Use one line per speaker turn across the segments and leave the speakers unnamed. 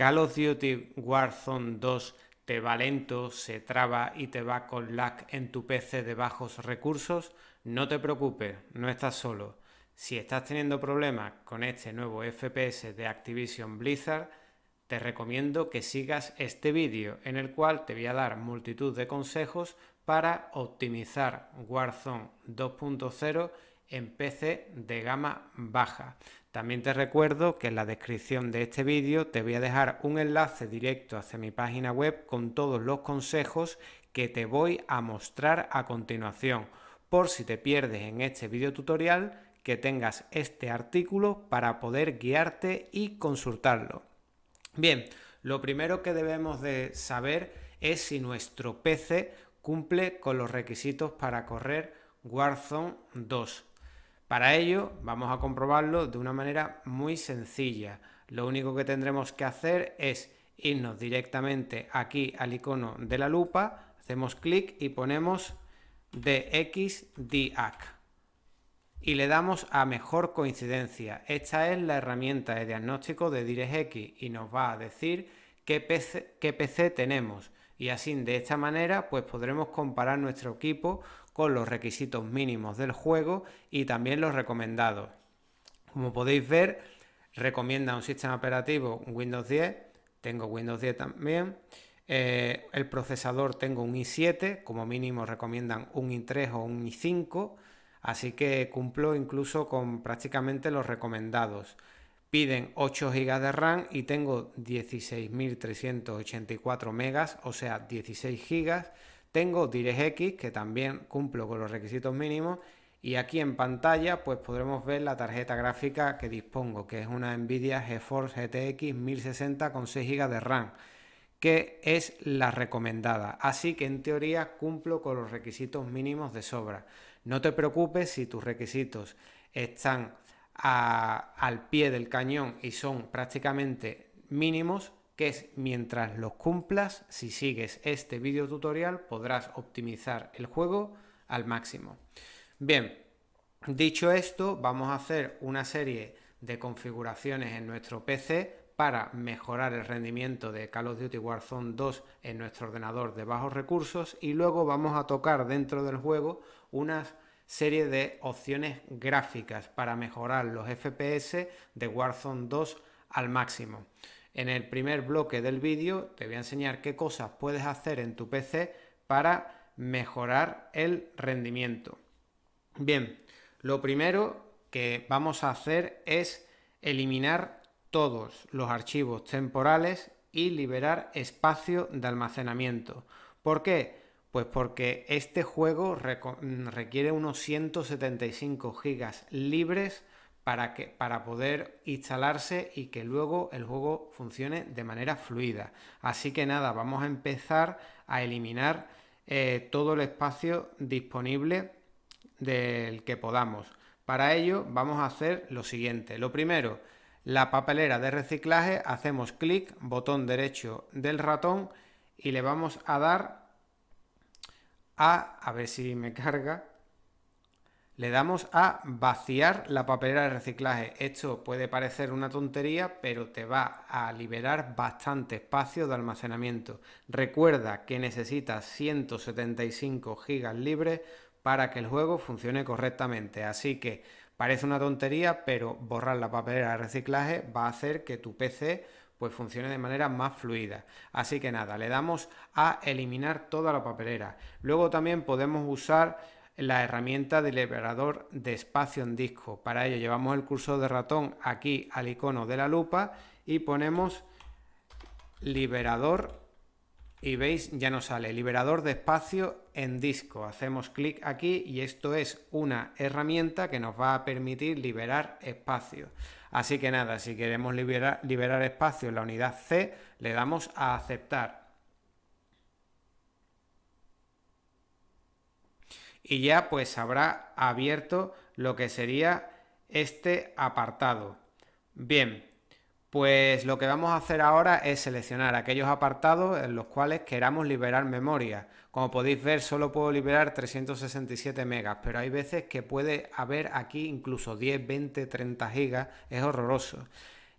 Call of Duty Warzone 2 te va lento, se traba y te va con lag en tu PC de bajos recursos, no te preocupes, no estás solo. Si estás teniendo problemas con este nuevo FPS de Activision Blizzard, te recomiendo que sigas este vídeo en el cual te voy a dar multitud de consejos para optimizar Warzone 2.0 en PC de gama baja. También te recuerdo que en la descripción de este vídeo te voy a dejar un enlace directo hacia mi página web con todos los consejos que te voy a mostrar a continuación, por si te pierdes en este vídeo tutorial que tengas este artículo para poder guiarte y consultarlo. Bien, lo primero que debemos de saber es si nuestro PC cumple con los requisitos para correr Warzone 2. Para ello vamos a comprobarlo de una manera muy sencilla. Lo único que tendremos que hacer es irnos directamente aquí al icono de la lupa, hacemos clic y ponemos DXDAC y le damos a mejor coincidencia. Esta es la herramienta de diagnóstico de DirectX y nos va a decir qué PC, qué PC tenemos y así de esta manera pues podremos comparar nuestro equipo con los requisitos mínimos del juego y también los recomendados. Como podéis ver, recomienda un sistema operativo Windows 10, tengo Windows 10 también. Eh, el procesador tengo un i7, como mínimo recomiendan un i3 o un i5, así que cumplo incluso con prácticamente los recomendados. Piden 8 GB de RAM y tengo 16.384 MB, o sea, 16 GB tengo DirectX que también cumplo con los requisitos mínimos y aquí en pantalla pues podremos ver la tarjeta gráfica que dispongo, que es una Nvidia GeForce GTX 1060 con 6 GB de RAM, que es la recomendada. Así que en teoría cumplo con los requisitos mínimos de sobra. No te preocupes si tus requisitos están al pie del cañón y son prácticamente mínimos, que es mientras los cumplas, si sigues este video tutorial podrás optimizar el juego al máximo. Bien, dicho esto, vamos a hacer una serie de configuraciones en nuestro PC para mejorar el rendimiento de Call of Duty Warzone 2 en nuestro ordenador de bajos recursos y luego vamos a tocar dentro del juego una serie de opciones gráficas para mejorar los FPS de Warzone 2 al máximo. En el primer bloque del vídeo te voy a enseñar qué cosas puedes hacer en tu PC para mejorar el rendimiento. Bien, lo primero que vamos a hacer es eliminar todos los archivos temporales y liberar espacio de almacenamiento. ¿Por qué? Pues porque este juego requiere unos 175 gigas libres para, que, para poder instalarse y que luego el juego funcione de manera fluida. Así que nada, vamos a empezar a eliminar eh, todo el espacio disponible del que podamos. Para ello vamos a hacer lo siguiente. Lo primero, la papelera de reciclaje, hacemos clic, botón derecho del ratón y le vamos a dar a, a ver si me carga, le damos a vaciar la papelera de reciclaje. Esto puede parecer una tontería, pero te va a liberar bastante espacio de almacenamiento. Recuerda que necesitas 175 gigas libres para que el juego funcione correctamente. Así que parece una tontería, pero borrar la papelera de reciclaje va a hacer que tu PC pues funcione de manera más fluida. Así que nada, le damos a eliminar toda la papelera. Luego también podemos usar la herramienta de liberador de espacio en disco. Para ello llevamos el cursor de ratón aquí al icono de la lupa y ponemos liberador y veis ya nos sale liberador de espacio en disco. Hacemos clic aquí y esto es una herramienta que nos va a permitir liberar espacio. Así que nada, si queremos liberar, liberar espacio en la unidad C, le damos a aceptar. y ya pues habrá abierto lo que sería este apartado. Bien, pues lo que vamos a hacer ahora es seleccionar aquellos apartados en los cuales queramos liberar memoria. Como podéis ver, solo puedo liberar 367 megas, pero hay veces que puede haber aquí incluso 10, 20, 30 gigas. Es horroroso.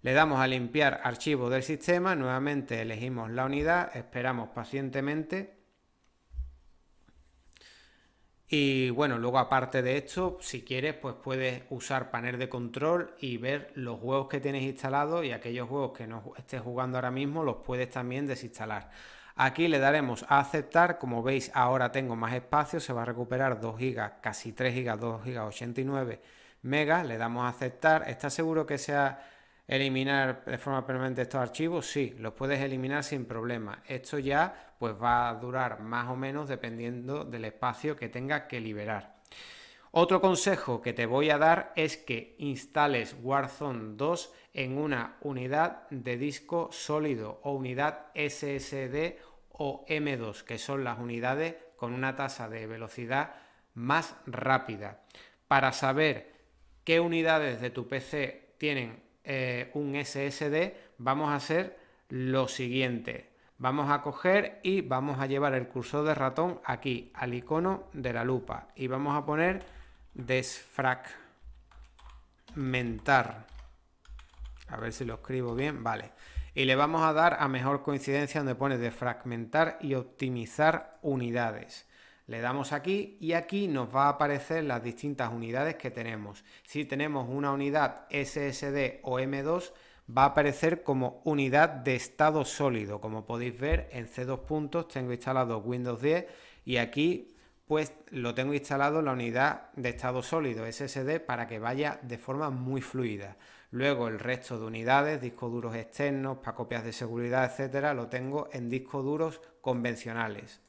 Le damos a limpiar archivo del sistema, nuevamente elegimos la unidad, esperamos pacientemente y bueno, luego aparte de esto, si quieres, pues puedes usar panel de control y ver los juegos que tienes instalados y aquellos juegos que no estés jugando ahora mismo los puedes también desinstalar. Aquí le daremos a aceptar, como veis ahora tengo más espacio, se va a recuperar 2 GB, casi 3 GB, 2 GB 89 megas, le damos a aceptar, está seguro que sea eliminar de forma permanente estos archivos? Sí, los puedes eliminar sin problema. Esto ya pues va a durar más o menos dependiendo del espacio que tengas que liberar. Otro consejo que te voy a dar es que instales Warzone 2 en una unidad de disco sólido o unidad SSD o M2, que son las unidades con una tasa de velocidad más rápida. Para saber qué unidades de tu PC tienen eh, un SSD, vamos a hacer lo siguiente. Vamos a coger y vamos a llevar el cursor de ratón aquí, al icono de la lupa. Y vamos a poner desfragmentar. A ver si lo escribo bien, vale. Y le vamos a dar a mejor coincidencia donde pone desfragmentar y optimizar unidades. Le damos aquí y aquí nos va a aparecer las distintas unidades que tenemos. Si tenemos una unidad SSD o M2, va a aparecer como unidad de estado sólido. Como podéis ver, en C2 puntos tengo instalado Windows 10 y aquí pues lo tengo instalado en la unidad de estado sólido SSD para que vaya de forma muy fluida. Luego el resto de unidades, discos duros externos, para copias de seguridad, etcétera, lo tengo en discos duros convencionales.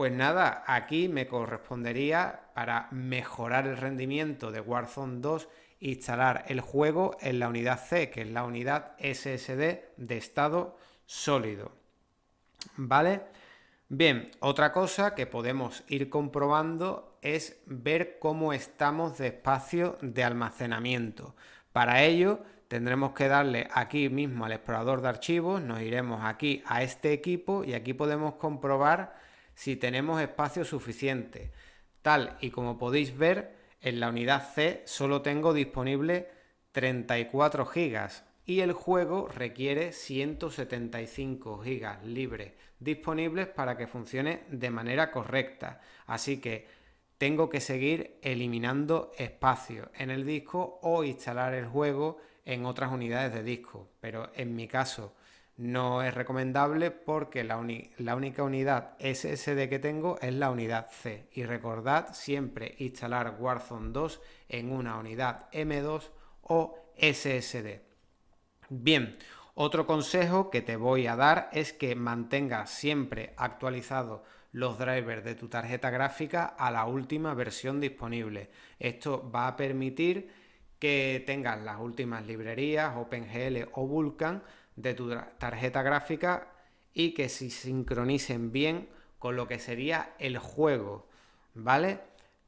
Pues nada, aquí me correspondería para mejorar el rendimiento de Warzone 2 instalar el juego en la unidad C, que es la unidad SSD de estado sólido. ¿Vale? Bien, otra cosa que podemos ir comprobando es ver cómo estamos de espacio de almacenamiento. Para ello tendremos que darle aquí mismo al explorador de archivos, nos iremos aquí a este equipo y aquí podemos comprobar si tenemos espacio suficiente. Tal y como podéis ver, en la unidad C solo tengo disponible 34 gigas y el juego requiere 175 gigas libres disponibles para que funcione de manera correcta. Así que tengo que seguir eliminando espacio en el disco o instalar el juego en otras unidades de disco. Pero en mi caso, no es recomendable porque la, única unidad SSD que tengo es la unidad C. Y recordad siempre instalar Warzone 2 en una unidad M2 o SSD. Bien, otro consejo que te voy a dar es que mantengas siempre actualizados los drivers de tu tarjeta gráfica a la última versión disponible. Esto va a permitir que tengas las últimas librerías OpenGL o Vulkan de tu tarjeta gráfica y que se sincronicen bien con lo que sería el juego, ¿vale?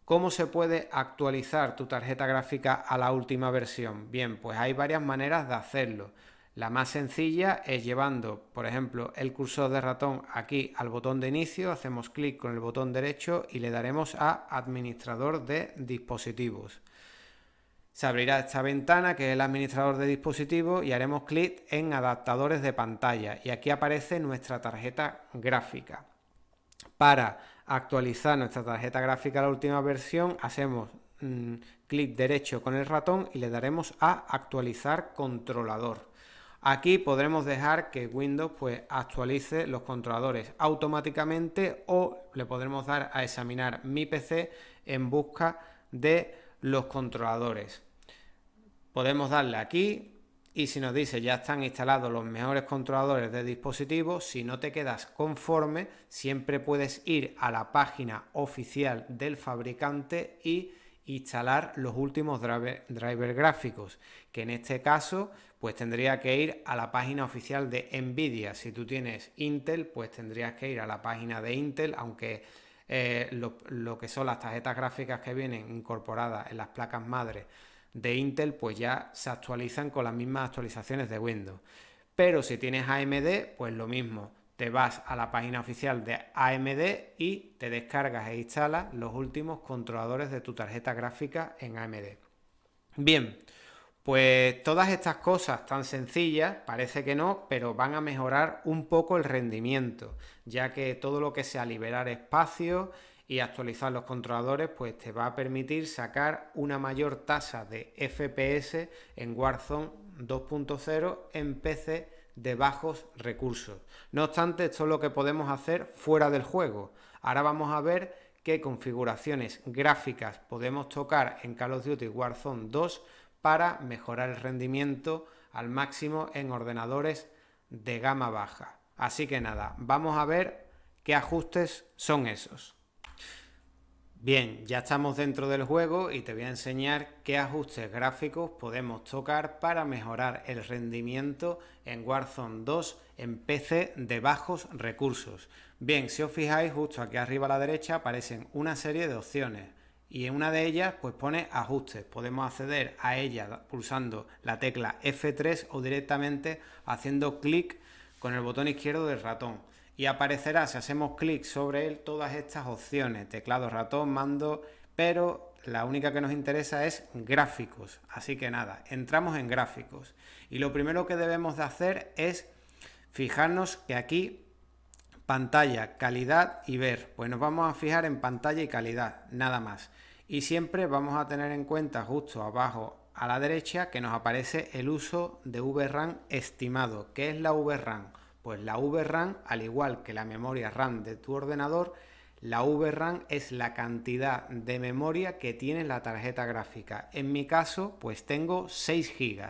¿Cómo se puede actualizar tu tarjeta gráfica a la última versión? Bien, pues hay varias maneras de hacerlo. La más sencilla es llevando, por ejemplo, el cursor de ratón aquí al botón de inicio, hacemos clic con el botón derecho y le daremos a administrador de dispositivos. Se abrirá esta ventana que es el administrador de dispositivos y haremos clic en adaptadores de pantalla y aquí aparece nuestra tarjeta gráfica. Para actualizar nuestra tarjeta gráfica a la última versión hacemos mm, clic derecho con el ratón y le daremos a actualizar controlador. Aquí podremos dejar que Windows pues, actualice los controladores automáticamente o le podremos dar a examinar mi PC en busca de los controladores. Podemos darle aquí y si nos dice ya están instalados los mejores controladores de dispositivos, si no te quedas conforme, siempre puedes ir a la página oficial del fabricante y instalar los últimos driver, gráficos, que en este caso pues tendría que ir a la página oficial de Nvidia. Si tú tienes Intel, pues tendrías que ir a la página de Intel, aunque eh, lo, lo, que son las tarjetas gráficas que vienen incorporadas en las placas madre de Intel, pues ya se actualizan con las mismas actualizaciones de Windows. Pero si tienes AMD, pues lo mismo. Te vas a la página oficial de AMD y te descargas e instalas los últimos controladores de tu tarjeta gráfica en AMD. Bien, pues todas estas cosas tan sencillas, parece que no, pero van a mejorar un poco el rendimiento, ya que todo lo que sea liberar espacio y actualizar los controladores, pues te va a permitir sacar una mayor tasa de FPS en Warzone 2.0 en PC de bajos recursos. No obstante, esto es lo que podemos hacer fuera del juego. Ahora vamos a ver qué configuraciones gráficas podemos tocar en Call of Duty Warzone 2 para mejorar el rendimiento al máximo en ordenadores de gama baja. Así que nada, vamos a ver qué ajustes son esos. Bien, ya estamos dentro del juego y te voy a enseñar qué ajustes gráficos podemos tocar para mejorar el rendimiento en Warzone 2 en PC de bajos recursos. Bien, si os fijáis, justo aquí arriba a la derecha aparecen una serie de opciones y en una de ellas pues pone ajustes. Podemos acceder a ella pulsando la tecla F3 o directamente haciendo clic con el botón izquierdo del ratón. Y aparecerá si hacemos clic sobre él todas estas opciones, teclado, ratón, mando, pero la única que nos interesa es gráficos. Así que nada, entramos en gráficos. Y lo primero que debemos de hacer es fijarnos que aquí pantalla, calidad y ver. Pues nos vamos a fijar en pantalla y calidad, nada más y siempre vamos a tener en cuenta justo abajo a la derecha que nos aparece el uso de VRAM estimado. ¿Qué es la VRAM? Pues la VRAM, al igual que la memoria RAM de tu ordenador, la VRAM es la cantidad de memoria que tiene la tarjeta gráfica. En mi caso, pues tengo 6 GB.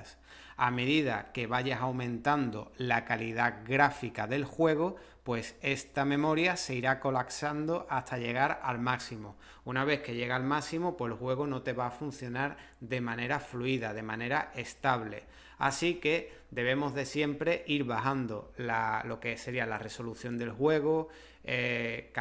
A medida que vayas aumentando la calidad gráfica del juego, pues esta memoria se irá colapsando hasta llegar al máximo. Una vez que llega al máximo, pues el juego no te va a funcionar de manera fluida, de manera estable. Así que debemos de siempre ir bajando lo que sería la resolución del juego, eh,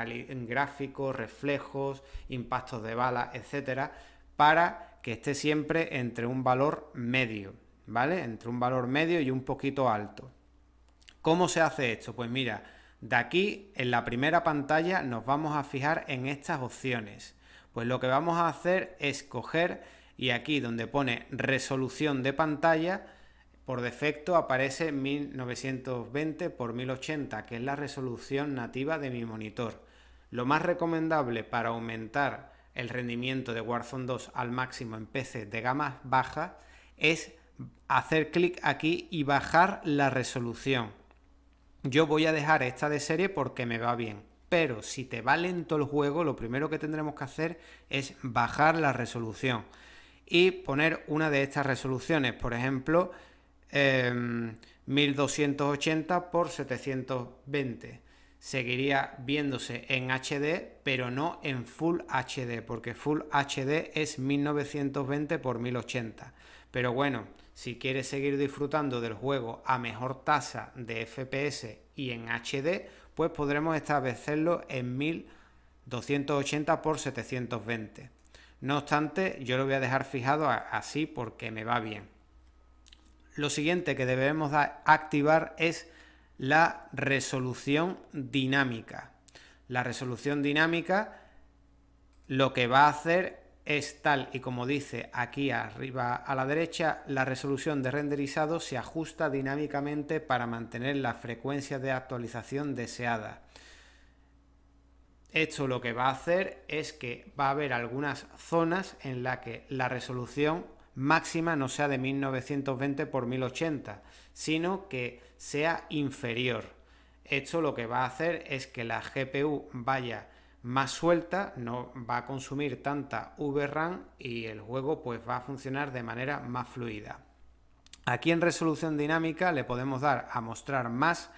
gráficos, reflejos, impactos de bala, etcétera, para que esté siempre entre un valor medio, ¿vale? Entre un valor medio y un poquito alto. ¿Cómo se hace esto? Pues mira, de aquí, en la primera pantalla, nos vamos a fijar en estas opciones. Pues lo que vamos a hacer es coger y aquí donde pone resolución de pantalla, por defecto aparece 1920 x 1080, que es la resolución nativa de mi monitor. Lo más recomendable para aumentar el rendimiento de Warzone 2 al máximo en PC de gama baja es hacer clic aquí y bajar la resolución yo voy a dejar esta de serie porque me va bien. Pero si te va lento el juego, lo primero que tendremos que hacer es bajar la resolución y poner una de estas resoluciones, por ejemplo, 1280 em, por 720. Seguiría viéndose en HD, pero no en Full HD, porque Full HD es 1920 por 1080. Pero bueno, si quieres seguir disfrutando del juego a mejor tasa de FPS y en HD, pues podremos establecerlo en 1280x720. No obstante, yo lo voy a dejar fijado así porque me va bien. Lo siguiente que debemos activar es la resolución dinámica. La resolución dinámica lo que va a hacer es tal y como dice aquí arriba a la derecha, la resolución de renderizado se ajusta dinámicamente para mantener la frecuencia de actualización deseada. Esto lo que va a hacer es que va a haber algunas zonas en las que la resolución máxima no sea de 1920 x 1080, sino que sea inferior. Esto lo que va a hacer es que la GPU vaya más suelta, no va a consumir tanta VRAM y el juego pues va a funcionar de manera más fluida. Aquí en resolución dinámica le podemos dar a mostrar más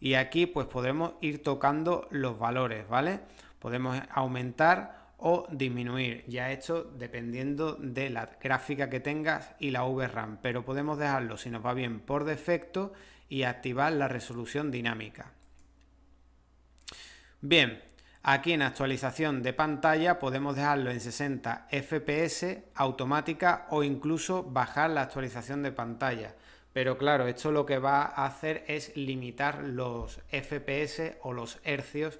y aquí pues podemos ir tocando los valores, ¿vale? Podemos aumentar o disminuir, ya hecho dependiendo de la gráfica que tengas y la VRAM, pero podemos dejarlo si nos va bien por defecto y activar la resolución dinámica. Bien, Aquí en actualización de pantalla podemos dejarlo en 60 FPS automática o incluso bajar la actualización de pantalla. Pero claro, esto lo que va a hacer es limitar los FPS o los hercios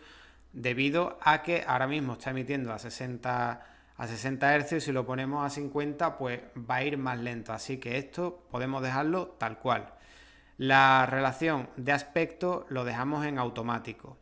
debido a que ahora mismo está emitiendo a 60 a 60 hercios y si lo ponemos a 50 pues va a ir más lento, así que esto podemos dejarlo tal cual. La relación de aspecto lo dejamos en automático.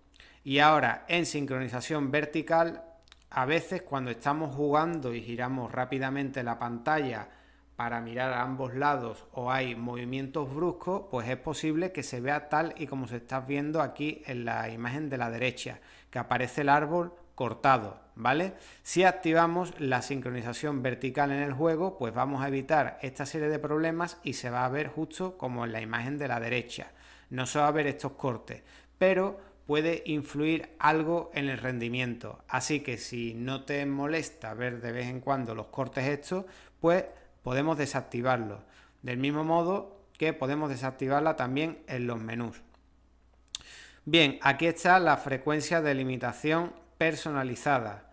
Y ahora en sincronización vertical, a veces cuando estamos jugando y giramos rápidamente la pantalla para mirar a ambos lados o hay movimientos bruscos, pues es posible que se vea tal y como se está viendo aquí en la imagen de la derecha, que aparece el árbol cortado, ¿vale? Si activamos la sincronización vertical en el juego, pues vamos a evitar esta serie de problemas y se va a ver justo como en la imagen de la derecha. No se va a ver estos cortes, pero puede influir algo en el rendimiento. Así que si no te molesta ver de vez en cuando los cortes estos, pues podemos desactivarlo Del mismo modo que podemos desactivarla también en los menús. Bien, aquí está la frecuencia de limitación personalizada.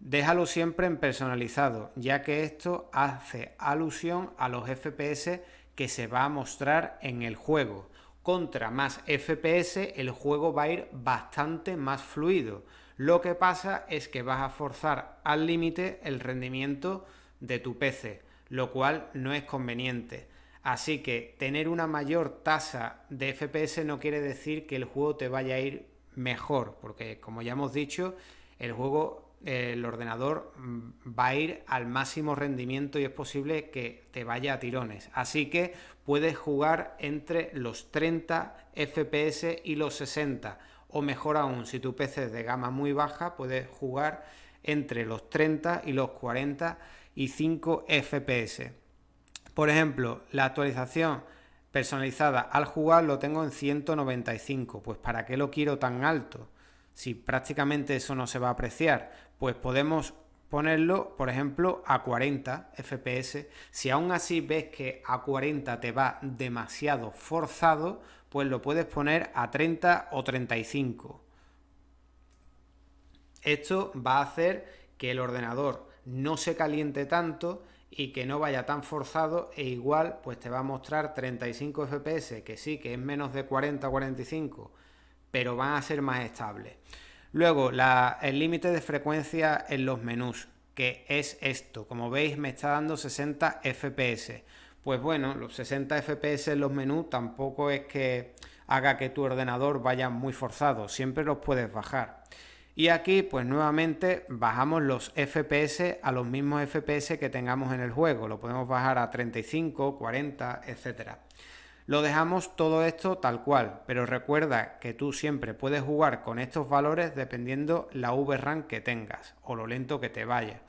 Déjalo siempre en personalizado, ya que esto hace alusión a los FPS que se va a mostrar en el juego contra más FPS el juego va a ir bastante más fluido. Lo que pasa es que vas a forzar al límite el rendimiento de tu PC, lo cual no es conveniente. Así que tener una mayor tasa de FPS no quiere decir que el juego te vaya a ir mejor, porque como ya hemos dicho, el juego el ordenador mm, va a ir al máximo rendimiento y es posible que te vaya a tirones. Así que puedes jugar entre los 30 FPS y los 60. O mejor aún, si tu PC es de gama muy baja, puedes jugar entre los 30 y los 40 y 5 FPS. Por ejemplo, la actualización personalizada al jugar lo tengo en 195. Pues ¿para qué lo quiero tan alto? si prácticamente eso no se va a apreciar, pues podemos ponerlo, por ejemplo, a 40 FPS. Si aún así ves que a 40 te va demasiado forzado, pues lo puedes poner a 30 o 35. Esto va a hacer que el ordenador no se caliente tanto y que no vaya tan forzado e igual pues te va a mostrar 35 FPS, que sí, que es menos de 40 o 45, pero van a ser más estables. Luego, el límite de frecuencia en los menús, que es esto. Como veis, me está dando 60 FPS. Pues bueno, los 60 FPS en los menús tampoco es que haga que tu ordenador vaya muy forzado, siempre los puedes bajar. Y aquí, pues nuevamente bajamos los FPS a los mismos FPS que tengamos en el juego, lo podemos bajar a 35, 40, etcétera. Lo dejamos todo esto tal cual, pero recuerda que tú siempre puedes jugar con estos valores dependiendo la VRAM que tengas o lo lento que te vaya.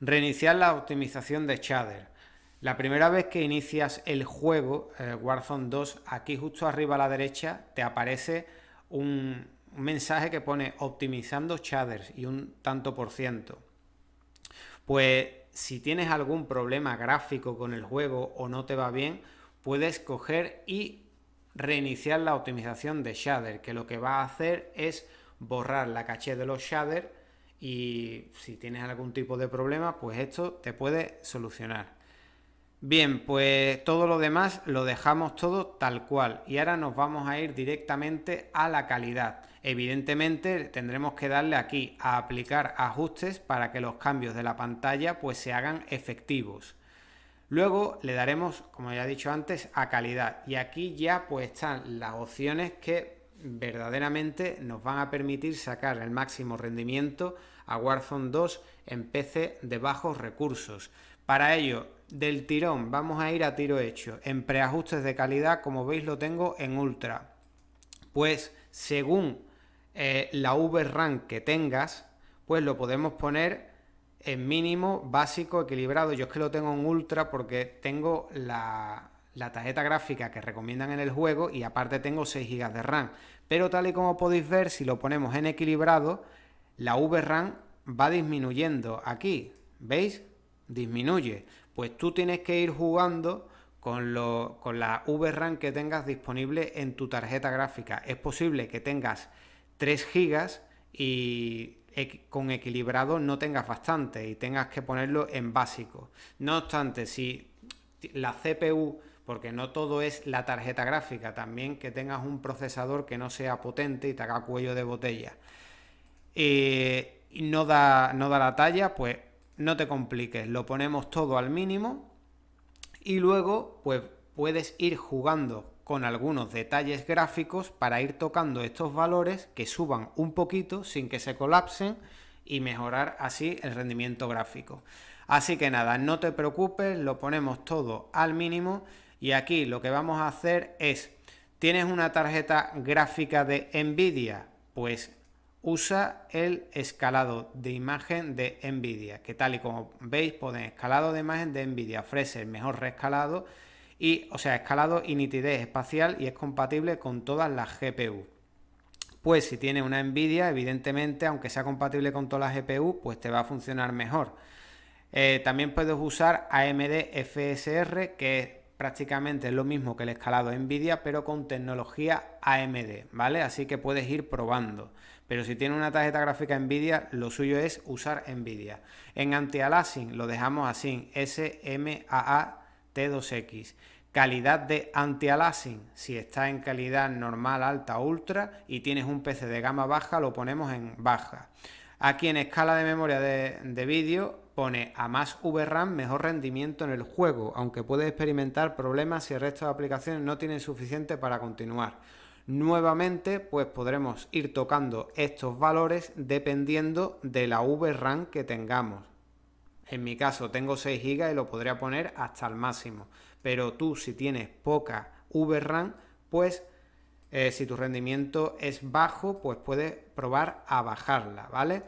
Reiniciar la optimización de shader. La primera vez que inicias el juego, eh, Warzone 2, aquí justo arriba a la derecha te aparece un mensaje que pone optimizando shaders y un tanto por ciento. Pues si tienes algún problema gráfico con el juego o no te va bien, puedes coger y reiniciar la optimización de shader, que lo que va a hacer es borrar la caché de los shaders y si tienes algún tipo de problema, pues esto te puede solucionar. Bien, pues todo lo demás lo dejamos todo tal cual y ahora nos vamos a ir directamente a la calidad. Evidentemente tendremos que darle aquí a aplicar ajustes para que los cambios de la pantalla pues se hagan efectivos. Luego le daremos, como ya he dicho antes, a calidad. Y aquí ya pues están las opciones que verdaderamente nos van a permitir sacar el máximo rendimiento a Warzone 2 en PC de bajos recursos. Para ello, del tirón, vamos a ir a tiro hecho. En preajustes de calidad, como veis, lo tengo en ultra. Pues según eh, la la VRAM que tengas, pues lo podemos poner en mínimo, básico, equilibrado. Yo es que lo tengo en ultra porque tengo la, tarjeta gráfica que recomiendan en el juego y aparte tengo 6 GB de RAM. Pero tal y como podéis ver, si lo ponemos en equilibrado, la VRAM va disminuyendo. Aquí, ¿veis? Disminuye. Pues tú tienes que ir jugando con, lo, con la VRAM que tengas disponible en tu tarjeta gráfica. Es posible que tengas 3 GB y con equilibrado no tengas bastante y tengas que ponerlo en básico. No obstante, si la CPU, porque no todo es la tarjeta gráfica, también que tengas un procesador que no sea potente y te haga cuello de botella. Eh, y no da, no da la talla, pues no te compliques, lo ponemos todo al mínimo y luego pues puedes ir jugando con algunos detalles gráficos para ir tocando estos valores que suban un poquito sin que se colapsen y mejorar así el rendimiento gráfico. Así que nada, no te preocupes, lo ponemos todo al mínimo y aquí lo que vamos a hacer es, ¿tienes una tarjeta gráfica de Nvidia? Pues usa el escalado de imagen de Nvidia, que tal y como veis, por escalado de imagen de Nvidia ofrece el mejor rescalado y, o sea, escalado y nitidez espacial y es compatible con todas las GPU. Pues si tiene una Nvidia, evidentemente, aunque sea compatible con todas las GPU, pues te va a funcionar mejor. Eh, también puedes usar AMD FSR, que es prácticamente lo mismo que el escalado Nvidia, pero con tecnología AMD, ¿vale? Así que puedes ir probando. Pero si tienes una tarjeta gráfica Nvidia, lo suyo es usar Nvidia. En anti-aliasing lo dejamos así, SMAA T2X, calidad de anti si está en calidad normal, alta, ultra y tienes un PC de gama baja, lo ponemos en baja. Aquí en escala de memoria de, vídeo pone a más VRAM mejor rendimiento en el juego, aunque puede experimentar problemas si el resto de aplicaciones no tienen suficiente para continuar. Nuevamente, pues podremos ir tocando estos valores dependiendo de la VRAM que tengamos. En mi caso tengo 6 GB y lo podría poner hasta el máximo. Pero tú si tienes poca VRAM, pues eh, si tu rendimiento es bajo, pues puedes probar a bajarla, ¿vale?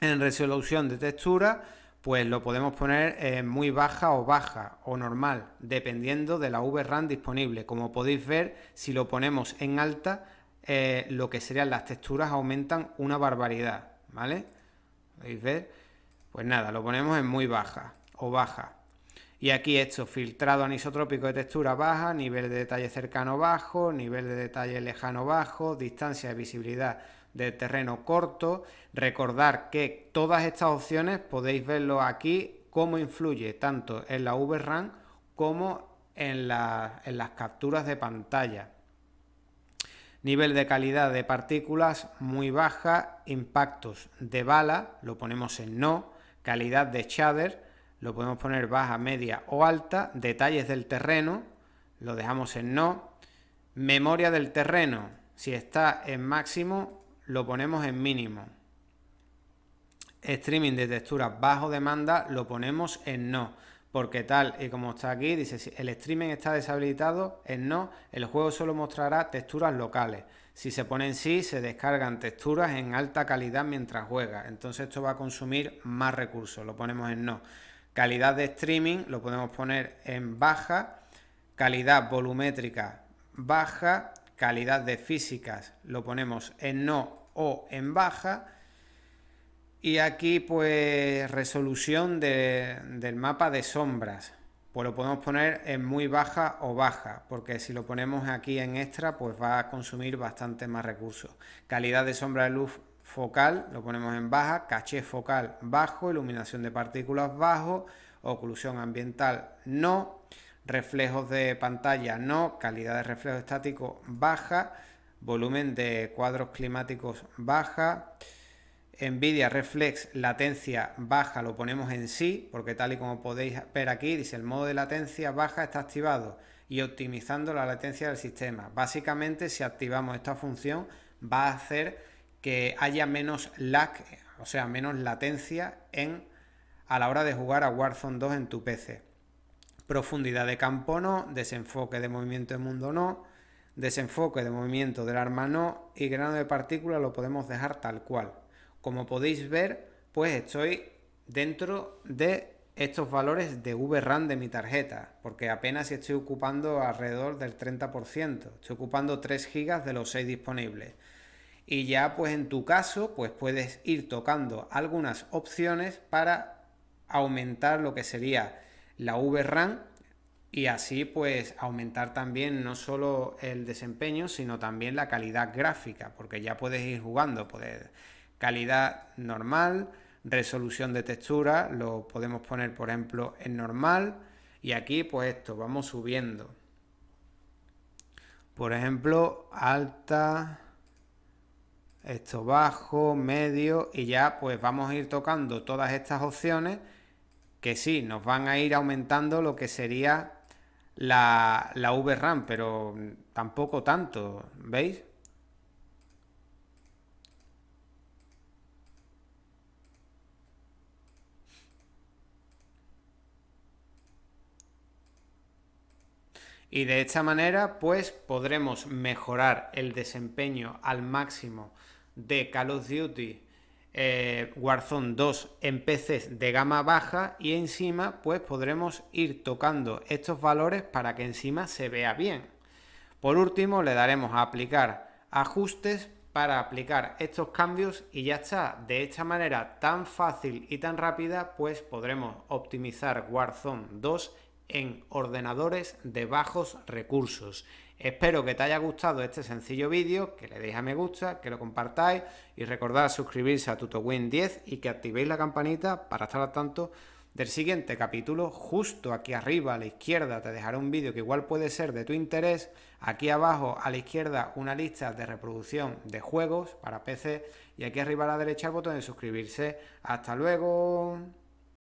En resolución de textura, pues lo podemos poner eh, muy baja o baja o normal, dependiendo de la VRAM disponible. Como podéis ver, si lo ponemos en alta, eh, lo que serían las texturas aumentan una barbaridad, ¿vale? Podéis ver pues nada, lo ponemos en muy baja o baja. Y aquí esto, filtrado anisotrópico de textura baja, nivel de detalle cercano bajo, nivel de detalle lejano bajo, distancia de visibilidad de terreno corto. Recordar que todas estas opciones podéis verlo aquí cómo influye tanto en la VRAM como en las capturas de pantalla. Nivel de calidad de partículas muy baja, impactos de bala, lo ponemos en no, calidad de shader, lo podemos poner baja, media o alta, detalles del terreno, lo dejamos en no, memoria del terreno, si está en máximo, lo ponemos en mínimo. Streaming de texturas bajo demanda lo ponemos en no, porque tal y como está aquí, dice si el streaming está deshabilitado en no, el juego solo mostrará texturas locales. Si se pone en sí, se descargan texturas en alta calidad mientras juega. Entonces esto va a consumir más recursos. Lo ponemos en no. Calidad de streaming lo podemos poner en baja. Calidad volumétrica baja. Calidad de físicas lo ponemos en no o en baja. Y aquí pues resolución del mapa de sombras pues lo podemos poner en muy baja o baja, porque si lo ponemos aquí en extra, pues va a consumir bastante más recursos. Calidad de sombra de luz focal lo ponemos en baja, caché focal bajo, iluminación de partículas bajo, oclusión ambiental no, reflejos de pantalla no, calidad de reflejo estático baja, volumen de cuadros climáticos baja, NVIDIA Reflex latencia baja lo ponemos en sí, porque tal y como podéis ver aquí, dice el modo de latencia baja está activado y optimizando la latencia del sistema. Básicamente, si activamos esta función, va a hacer que haya menos lag, o sea, menos latencia en, a la hora de jugar a Warzone 2 en tu PC. Profundidad de campo no, desenfoque de movimiento de mundo no, desenfoque de movimiento del arma no y grano de partícula lo podemos dejar tal cual. Como podéis ver, pues estoy dentro de estos valores de VRAM de mi tarjeta, porque apenas estoy ocupando alrededor del 30%, estoy ocupando 3 GB de los 6 disponibles. Y ya pues en tu caso, pues puedes ir tocando algunas opciones para aumentar lo que sería la VRAM y así pues aumentar también no solo el desempeño, sino también la calidad gráfica, porque ya puedes ir jugando, puedes calidad normal, resolución de textura, lo podemos poner por ejemplo en normal y aquí pues esto, vamos subiendo. Por ejemplo, alta, esto bajo, medio y ya pues vamos a ir tocando todas estas opciones que sí, nos van a ir aumentando lo que sería la, la VRAM, pero tampoco tanto, ¿veis? y de esta manera pues podremos mejorar el desempeño al máximo de Call of Duty eh, Warzone 2 en PCs de gama baja y encima pues podremos ir tocando estos valores para que encima se vea bien. Por último le daremos a aplicar ajustes para aplicar estos cambios y ya está. De esta manera tan fácil y tan rápida pues podremos optimizar Warzone 2 en ordenadores de bajos recursos. Espero que te haya gustado este sencillo vídeo, que le deis a me gusta, que lo compartáis y recordad suscribirse a TutoWin 10 y que activéis la campanita para estar al tanto del siguiente capítulo. Justo aquí arriba a la izquierda te dejaré un vídeo que igual puede ser de tu interés. Aquí abajo a la izquierda una lista de reproducción de juegos para PC y aquí arriba a la derecha el botón de suscribirse. Hasta luego.